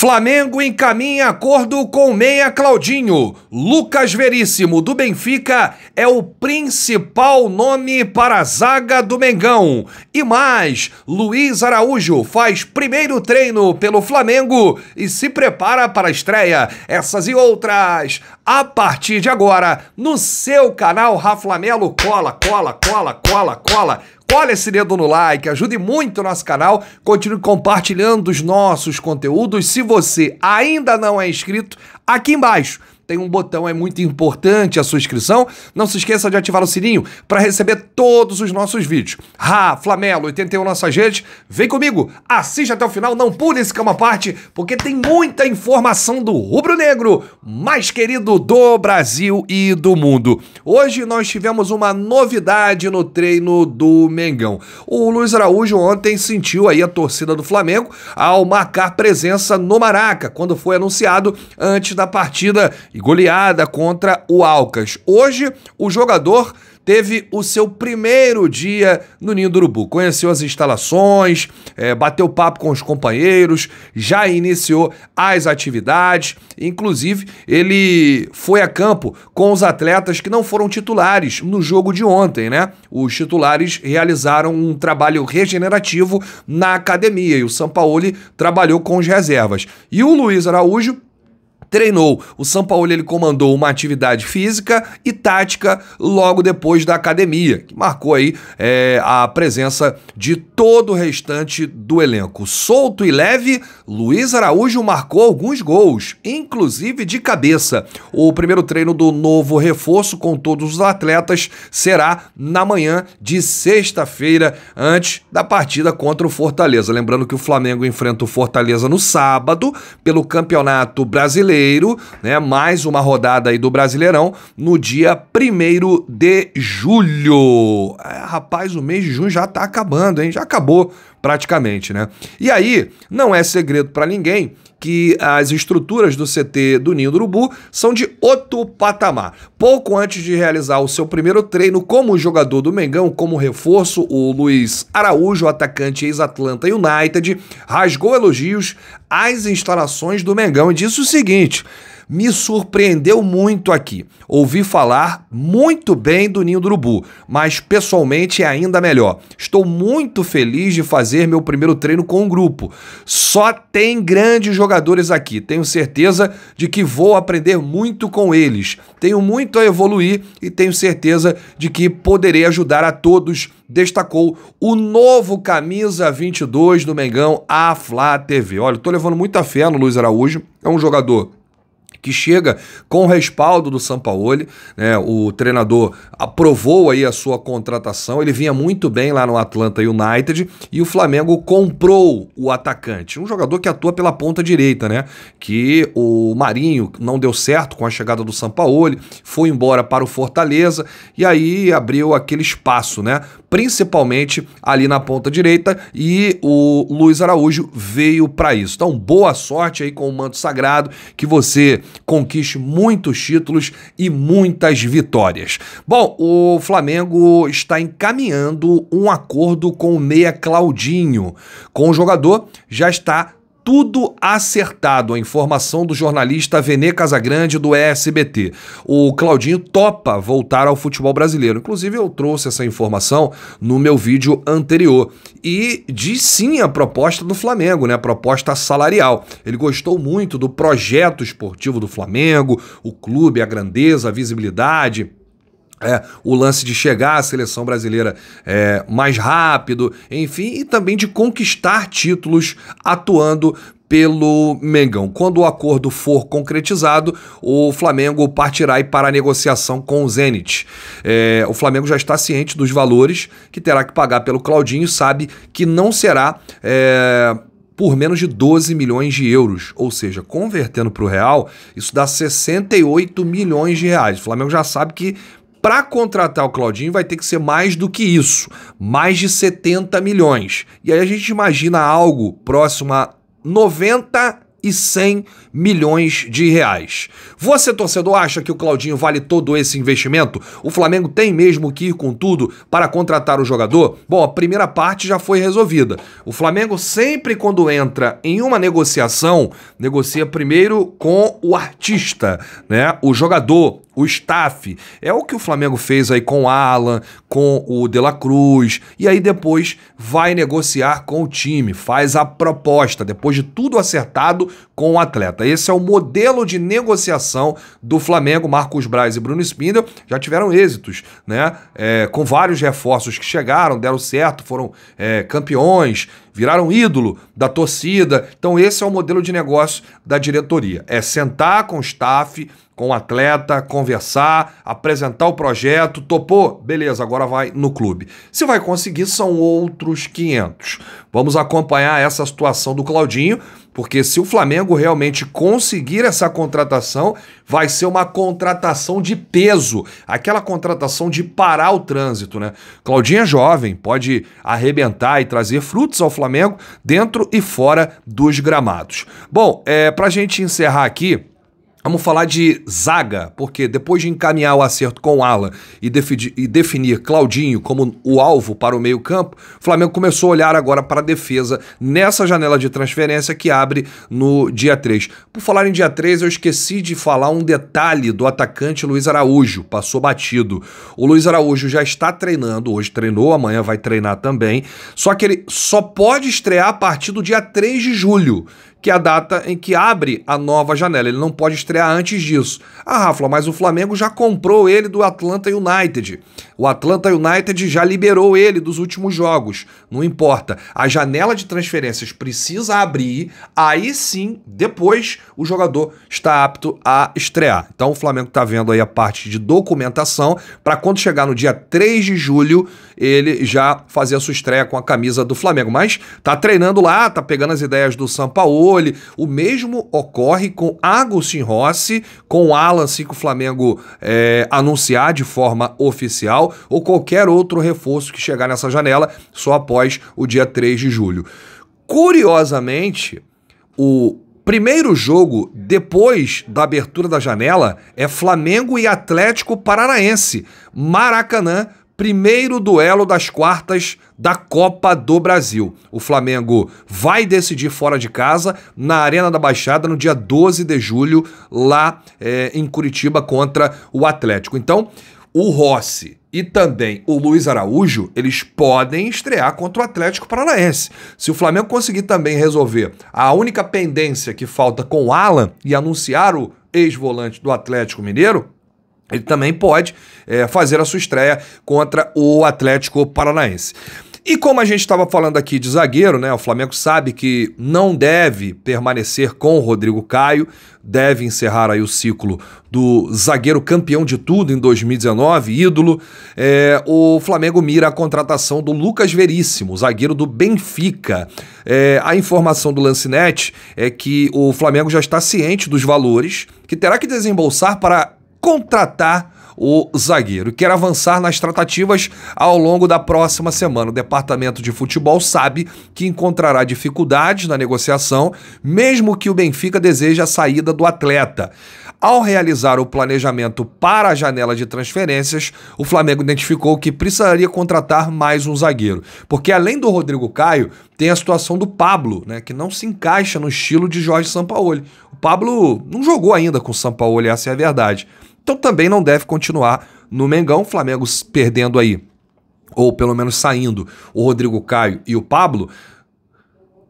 Flamengo encaminha acordo com meia Claudinho. Lucas Veríssimo do Benfica é o principal nome para a zaga do Mengão. E mais, Luiz Araújo faz primeiro treino pelo Flamengo e se prepara para a estreia. Essas e outras a partir de agora no seu canal Raflamelo cola, cola, cola, cola, cola Olha esse dedo no like, ajude muito o nosso canal, continue compartilhando os nossos conteúdos. Se você ainda não é inscrito, aqui embaixo tem um botão, é muito importante a sua inscrição. Não se esqueça de ativar o sininho para receber todos os nossos vídeos. Ra, Flamelo, 81 nossa Redes, vem comigo, assiste até o final, não pule esse cama é parte, porque tem muita informação do Rubro Negro, mais querido do Brasil e do mundo. Hoje nós tivemos uma novidade no treino do Mengão. O Luiz Araújo ontem sentiu aí a torcida do Flamengo ao marcar presença no Maraca, quando foi anunciado antes da partida goleada contra o Alcas. Hoje, o jogador teve o seu primeiro dia no Ninho do Urubu. Conheceu as instalações, é, bateu papo com os companheiros, já iniciou as atividades. Inclusive, ele foi a campo com os atletas que não foram titulares no jogo de ontem, né? Os titulares realizaram um trabalho regenerativo na academia e o Sampaoli trabalhou com as reservas. E o Luiz Araújo treinou. O São Paulo ele comandou uma atividade física e tática logo depois da academia, que marcou aí é, a presença de todo o restante do elenco. Solto e leve, Luiz Araújo marcou alguns gols, inclusive de cabeça. O primeiro treino do novo reforço com todos os atletas será na manhã de sexta-feira, antes da partida contra o Fortaleza. Lembrando que o Flamengo enfrenta o Fortaleza no sábado pelo Campeonato Brasileiro brasileiro, né? Mais uma rodada aí do Brasileirão no dia 1 de julho. É, rapaz, o mês de junho já tá acabando, hein? Já acabou praticamente, né? E aí, não é segredo para ninguém que as estruturas do CT do Ninho do Urubu são de outro patamar. Pouco antes de realizar o seu primeiro treino como jogador do Mengão, como reforço, o Luiz Araújo, atacante ex-Atlanta United, rasgou elogios às instalações do Mengão e disse o seguinte: me surpreendeu muito aqui. Ouvi falar muito bem do Ninho do Urubu, mas pessoalmente é ainda melhor. Estou muito feliz de fazer meu primeiro treino com o um grupo. Só tem grandes jogadores aqui. Tenho certeza de que vou aprender muito com eles. Tenho muito a evoluir e tenho certeza de que poderei ajudar a todos. Destacou o novo camisa 22 do Mengão, a Flá TV. Olha, estou levando muita fé no Luiz Araújo. É um jogador que chega com o respaldo do Sampaoli, né? O treinador aprovou aí a sua contratação, ele vinha muito bem lá no Atlanta United e o Flamengo comprou o atacante, um jogador que atua pela ponta direita, né? Que o Marinho não deu certo com a chegada do Sampaoli, foi embora para o Fortaleza e aí abriu aquele espaço, né? Principalmente ali na ponta direita e o Luiz Araújo veio para isso. Então, boa sorte aí com o manto sagrado que você conquiste muitos títulos e muitas vitórias. Bom, o Flamengo está encaminhando um acordo com o meia Claudinho. Com o jogador já está tudo acertado a informação do jornalista Venê Casagrande do SBT. O Claudinho topa voltar ao futebol brasileiro. Inclusive, eu trouxe essa informação no meu vídeo anterior. E diz sim a proposta do Flamengo, né? A proposta salarial. Ele gostou muito do projeto esportivo do Flamengo, o clube, a grandeza, a visibilidade é, o lance de chegar à seleção brasileira é, mais rápido, enfim, e também de conquistar títulos atuando pelo Mengão. Quando o acordo for concretizado, o Flamengo partirá para a negociação com o Zenit. É, o Flamengo já está ciente dos valores que terá que pagar pelo Claudinho, sabe que não será é, por menos de 12 milhões de euros. Ou seja, convertendo para o real, isso dá 68 milhões de reais. O Flamengo já sabe que para contratar o Claudinho vai ter que ser mais do que isso, mais de 70 milhões. E aí a gente imagina algo próximo a 90 e 100 milhões de reais. Você, torcedor, acha que o Claudinho vale todo esse investimento? O Flamengo tem mesmo que ir com tudo para contratar o jogador? Bom, a primeira parte já foi resolvida. O Flamengo sempre quando entra em uma negociação, negocia primeiro com o artista, né? O jogador, o staff. É o que o Flamengo fez aí com o Alan, com o De La Cruz, e aí depois vai negociar com o time, faz a proposta, depois de tudo acertado com o atleta. Esse é o modelo de negociação do Flamengo. Marcos Braz e Bruno Spindel já tiveram êxitos, né? É, com vários reforços que chegaram, deram certo, foram é, campeões, viraram ídolo da torcida. Então, esse é o modelo de negócio da diretoria: é sentar com o staff com o atleta, conversar, apresentar o projeto, topou? Beleza, agora vai no clube. Se vai conseguir, são outros 500. Vamos acompanhar essa situação do Claudinho, porque se o Flamengo realmente conseguir essa contratação, vai ser uma contratação de peso, aquela contratação de parar o trânsito, né? Claudinho é jovem, pode arrebentar e trazer frutos ao Flamengo dentro e fora dos gramados. Bom, é, para gente encerrar aqui, Vamos falar de zaga, porque depois de encaminhar o acerto com o Alan e, e definir Claudinho como o alvo para o meio-campo, o Flamengo começou a olhar agora para a defesa nessa janela de transferência que abre no dia 3. Por falar em dia 3, eu esqueci de falar um detalhe do atacante Luiz Araújo, passou batido. O Luiz Araújo já está treinando, hoje treinou, amanhã vai treinar também, só que ele só pode estrear a partir do dia 3 de julho que é a data em que abre a nova janela. Ele não pode estrear antes disso. Ah, Rafa, mas o Flamengo já comprou ele do Atlanta United. O Atlanta United já liberou ele dos últimos jogos. Não importa. A janela de transferências precisa abrir, aí sim, depois, o jogador está apto a estrear. Então o Flamengo está vendo aí a parte de documentação para quando chegar no dia 3 de julho, ele já fazer a sua estreia com a camisa do Flamengo. Mas tá treinando lá, tá pegando as ideias do São Paulo controle. O mesmo ocorre com Agustin Rossi, com Alan, se o Flamengo é, anunciar de forma oficial, ou qualquer outro reforço que chegar nessa janela só após o dia 3 de julho. Curiosamente, o primeiro jogo depois da abertura da janela é Flamengo e Atlético Paranaense, Maracanã primeiro duelo das quartas da Copa do Brasil. O Flamengo vai decidir fora de casa, na Arena da Baixada, no dia 12 de julho, lá é, em Curitiba, contra o Atlético. Então, o Rossi e também o Luiz Araújo, eles podem estrear contra o Atlético Paranaense. Se o Flamengo conseguir também resolver a única pendência que falta com o Alan e anunciar o ex-volante do Atlético Mineiro, ele também pode é, fazer a sua estreia contra o Atlético Paranaense. E como a gente estava falando aqui de zagueiro, né? O Flamengo sabe que não deve permanecer com o Rodrigo Caio, deve encerrar aí o ciclo do zagueiro campeão de tudo em 2019, ídolo. É, o Flamengo mira a contratação do Lucas Veríssimo, zagueiro do Benfica. É, a informação do Lancinete é que o Flamengo já está ciente dos valores que terá que desembolsar para contratar o zagueiro. Quer avançar nas tratativas ao longo da próxima semana. O departamento de futebol sabe que encontrará dificuldades na negociação, mesmo que o Benfica deseje a saída do atleta. Ao realizar o planejamento para a janela de transferências, o Flamengo identificou que precisaria contratar mais um zagueiro. Porque além do Rodrigo Caio, tem a situação do Pablo, né, que não se encaixa no estilo de Jorge Sampaoli. O Pablo não jogou ainda com o Sampaoli, essa é a verdade. Então também não deve continuar no Mengão. Flamengo perdendo aí, ou pelo menos saindo, o Rodrigo Caio e o Pablo.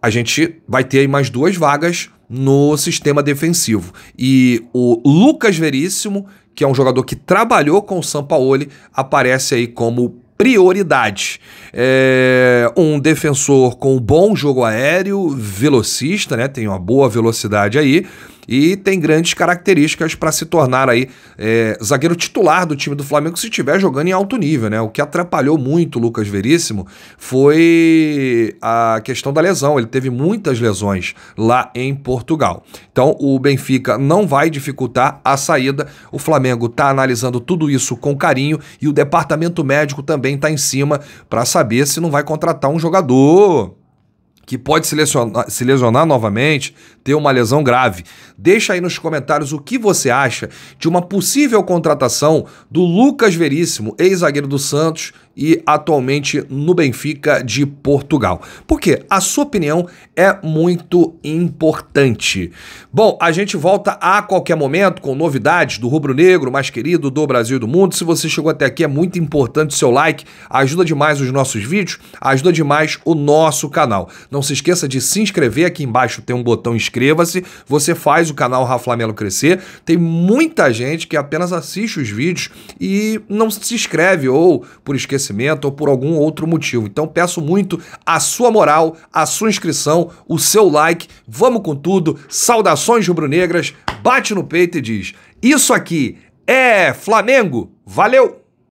A gente vai ter aí mais duas vagas no sistema defensivo. E o Lucas Veríssimo, que é um jogador que trabalhou com o Sampaoli, aparece aí como prioridade. É um defensor com um bom jogo aéreo, velocista, né? Tem uma boa velocidade aí e tem grandes características para se tornar aí é, zagueiro titular do time do Flamengo se estiver jogando em alto nível, né? O que atrapalhou muito o Lucas Veríssimo foi a questão da lesão. Ele teve muitas lesões lá em Portugal. Então o Benfica não vai dificultar a saída. O Flamengo está analisando tudo isso com carinho e o departamento médico também está em cima para saber se não vai contratar um jogador que pode se lesionar, se lesionar, novamente, ter uma lesão grave. Deixa aí nos comentários o que você acha de uma possível contratação do Lucas Veríssimo, ex-zagueiro do Santos e atualmente no Benfica de Portugal. Por quê? a sua opinião é muito importante. Bom, a gente volta a qualquer momento com novidades do Rubro Negro, mais querido do Brasil e do mundo. Se você chegou até aqui, é muito importante o seu like, ajuda demais os nossos vídeos, ajuda demais o nosso canal. Não se esqueça de se inscrever, aqui embaixo tem um botão inscreva-se, você faz o canal Rafa crescer. Tem muita gente que apenas assiste os vídeos e não se inscreve ou por esquecer conhecimento ou por algum outro motivo. Então peço muito a sua moral, a sua inscrição, o seu like. Vamos com tudo. Saudações rubro-negras. Bate no peito e diz: Isso aqui é Flamengo. Valeu!